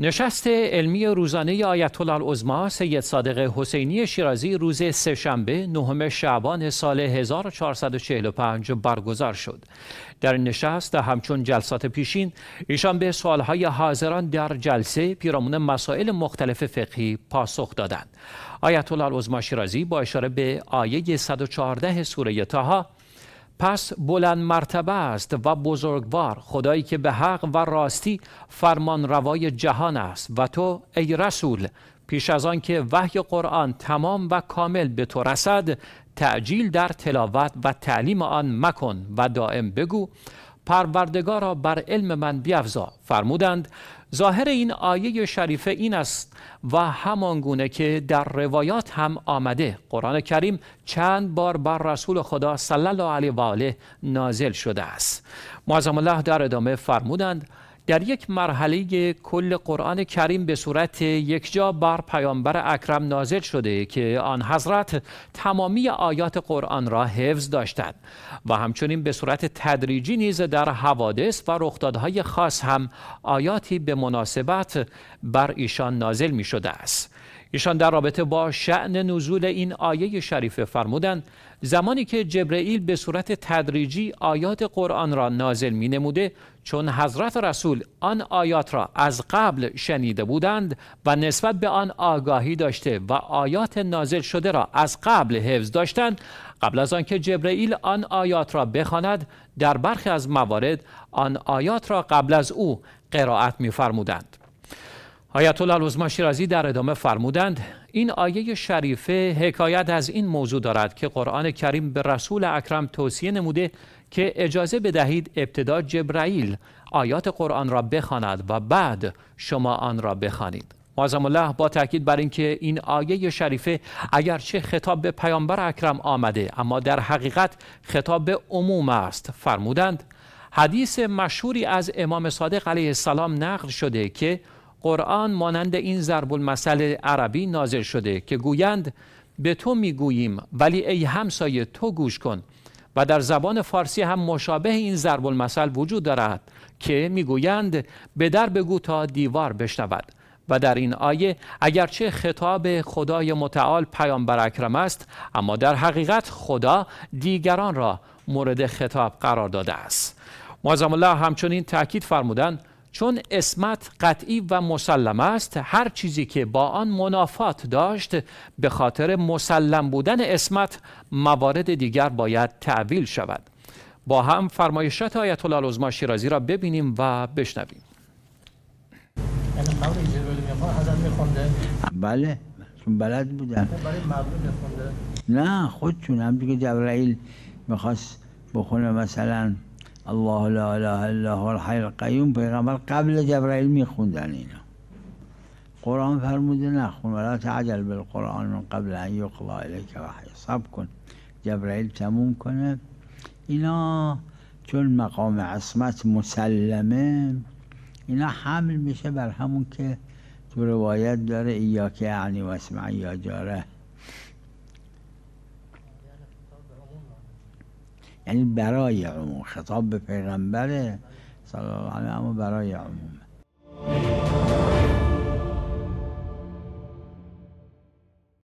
نشست علمی روزانه آیت الله العظما سید صادق حسینی شیرازی روز سهشنبه نهم شعبان سال 1445 برگزار شد. در این نشست همچون جلسات پیشین ایشان به سوالهای حاضران در جلسه پیرامون مسائل مختلف فقهی پاسخ دادند. آیت الله العظما شیرازی با اشاره به آیه 114 سوره تاها، پس بلند مرتبه است و بزرگوار خدایی که به حق و راستی فرمان روای جهان است و تو ای رسول پیش از آن که وحی قرآن تمام و کامل به تو رسد تعجیل در تلاوت و تعلیم آن مکن و دائم بگو پروردگارا بر علم من بیفزا فرمودند ظاهر این آیه شریفه این است و همان گونه که در روایات هم آمده قرآن کریم چند بار بر رسول خدا صلی الله علیه و آله نازل شده است معظم الله در ادامه فرمودند در یک مرحله کل قرآن کریم به صورت یکجا بر پیامبر اکرم نازل شده که آن حضرت تمامی آیات قرآن را حفظ داشتند و همچنین به صورت تدریجی نیز در حوادث و رخدادهای خاص هم آیاتی به مناسبت بر ایشان نازل می شده است ایشان در رابطه با شعن نزول این آیه شریفه فرمودند زمانی که جبرئیل به صورت تدریجی آیات قرآن را نازل می نموده چون حضرت رسول آن آیات را از قبل شنیده بودند و نسبت به آن آگاهی داشته و آیات نازل شده را از قبل حفظ داشتند قبل از آنکه جبرئیل آن آیات را بخواند در برخی از موارد آن آیات را قبل از او قرائت فرمودند آیت الله شیرازی در ادامه فرمودند این آیه شریفه حکایت از این موضوع دارد که قرآن کریم به رسول اکرم توصیه نموده که اجازه بدهید ابتدا جبرائیل آیات قرآن را بخواند و بعد شما آن را بخوانید معظم الله با تاکید بر اینکه این آیه شریفه اگرچه خطاب به پیامبر اکرم آمده اما در حقیقت خطاب به عموم است فرمودند حدیث مشهوری از امام صادق علیه السلام نقل شده که قرآن مانند این ضرب المثل عربی نازل شده که گویند به تو میگوییم ولی ای همسایه تو گوش کن و در زبان فارسی هم مشابه این ضرب المثل وجود دارد که میگویند به در بگو تا دیوار بشنود و در این آیه اگرچه خطاب خدای متعال پیامبر اکرم است اما در حقیقت خدا دیگران را مورد خطاب قرار داده است معظم الله همچنین تاکید فرمودند چون اسمت قطعی و مسلم است هر چیزی که با آن منافات داشت به خاطر مسلم بودن اسمت موارد دیگر باید تعویل شود با هم فرمایشات آیت الله العظما شیرازی را ببینیم و بشنویم بله بلد بودن نه خودشون هم دیگه جبرائیل میخواست بخونه مثلا الله لا اله الا هو الحی القیوم پیغمبر قبل جبرائیل میخوندن اینا قرآن فرموده نخون ولا تعجل بالقرآن من قبل ان یقضا الیک وحی صبر کن جبرائیل تموم کنه اینا چون مقام عصمت مسلمه اینا حمل میشه بر همون که تو روایت داره ایاک یعنی واسمع یا جاره یعنی برای عموم خطاب به پیغمبره صلی الله علیه اما برای عموم